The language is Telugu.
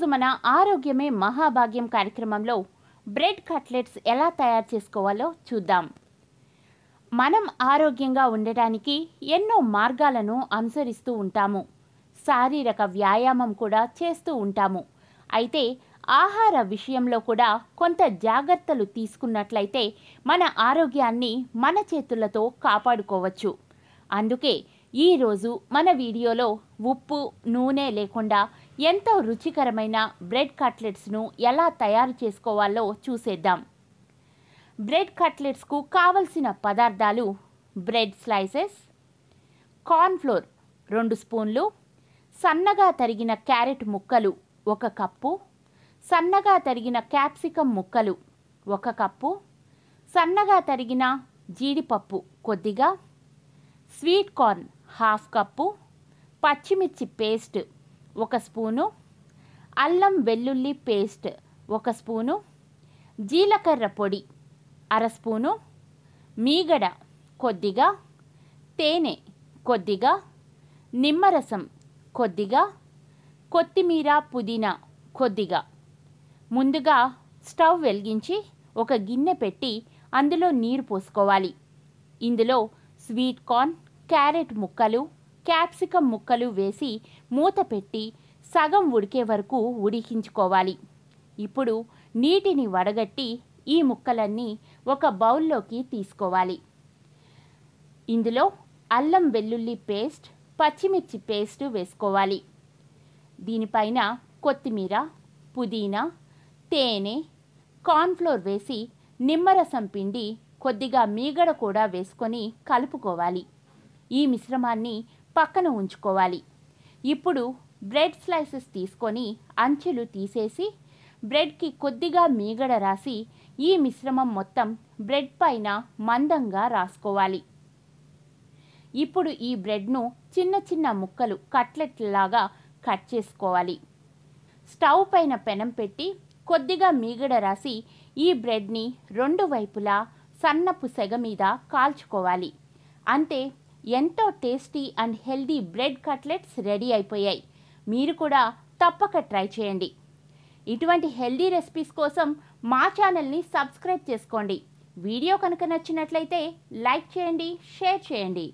ఈరోజు మన ఆరోగ్యమే మహాభాగ్యం కార్యక్రమంలో బ్రెడ్ కట్లెట్స్ ఎలా తయారు చేసుకోవాలో చూద్దాం మనం ఆరోగ్యంగా ఉండటానికి ఎన్నో మార్గాలను అనుసరిస్తూ ఉంటాము శారీరక వ్యాయామం కూడా చేస్తూ ఉంటాము అయితే ఆహార విషయంలో కూడా కొంత జాగ్రత్తలు తీసుకున్నట్లయితే మన ఆరోగ్యాన్ని మన చేతులతో కాపాడుకోవచ్చు అందుకే ఈరోజు మన వీడియోలో ఉప్పు నూనె లేకుండా ఎంతో రుచికరమైన బ్రెడ్ కట్లెట్స్ను ఎలా తయారు చేసుకోవాలో చూసేద్దాం బ్రెడ్ కట్లెట్స్కు కావలసిన పదార్థాలు బ్రెడ్ స్లైసెస్ కార్న్ఫ్లోర్ రెండు స్పూన్లు సన్నగా తరిగిన క్యారెట్ ముక్కలు ఒక కప్పు సన్నగా తరిగిన క్యాప్సికమ్ ముక్కలు ఒక కప్పు సన్నగా తరిగిన జీడిపప్పు కొద్దిగా స్వీట్ కార్న్ హాఫ్ కప్పు పచ్చిమిర్చి పేస్ట్ ఒక స్పూను అల్లం వెల్లుల్లి పేస్ట్ ఒక స్పూను జీలకర్ర పొడి అర స్పూను మీగడ కొద్దిగా తేనె కొద్దిగా నిమ్మరసం కొద్దిగా కొత్తిమీర పుదీనా కొద్దిగా ముందుగా స్టవ్ వెలిగించి ఒక గిన్నె పెట్టి అందులో నీరు పోసుకోవాలి ఇందులో స్వీట్ కార్న్ క్యారెట్ ముక్కలు క్యాప్సికం ముక్కలు వేసి మూత పెట్టి సగం ఉడికే వరకు ఉడికించుకోవాలి ఇప్పుడు నీటిని వడగట్టి ఈ ముక్కలన్నీ ఒక బౌల్లోకి తీసుకోవాలి ఇందులో అల్లం వెల్లుల్లి పేస్ట్ పచ్చిమిర్చి పేస్ట్ వేసుకోవాలి దీనిపైన కొత్తిమీర పుదీనా తేనె కార్న్ఫ్లోర్ వేసి నిమ్మరసం పిండి కొద్దిగా మీగడ కూడా వేసుకొని కలుపుకోవాలి ఈ మిశ్రమాన్ని పక్కన ఉంచుకోవాలి ఇప్పుడు బ్రెడ్ స్లైసెస్ తీసుకొని అంచులు తీసేసి బ్రెడ్కి కొద్దిగా మీగడ రాసి ఈ మిశ్రమం మొత్తం బ్రెడ్ పైన మందంగా రాసుకోవాలి ఇప్పుడు ఈ బ్రెడ్ను చిన్న చిన్న ముక్కలు కట్లెట్లాగా కట్ చేసుకోవాలి స్టవ్ పైన పెనం పెట్టి కొద్దిగా మీగడ రాసి ఈ బ్రెడ్ని రెండు వైపులా సన్నపు సెగ మీద కాల్చుకోవాలి అంతే ఎంతో tasty and healthy bread cutlets ready అయిపోయాయి మీరు కూడా తప్పక ట్రై చేయండి ఇటువంటి హెల్దీ రెసిపీస్ కోసం మా ఛానల్ని సబ్స్క్రైబ్ చేసుకోండి వీడియో కనుక నచ్చినట్లయితే లైక్ చేయండి షేర్ చేయండి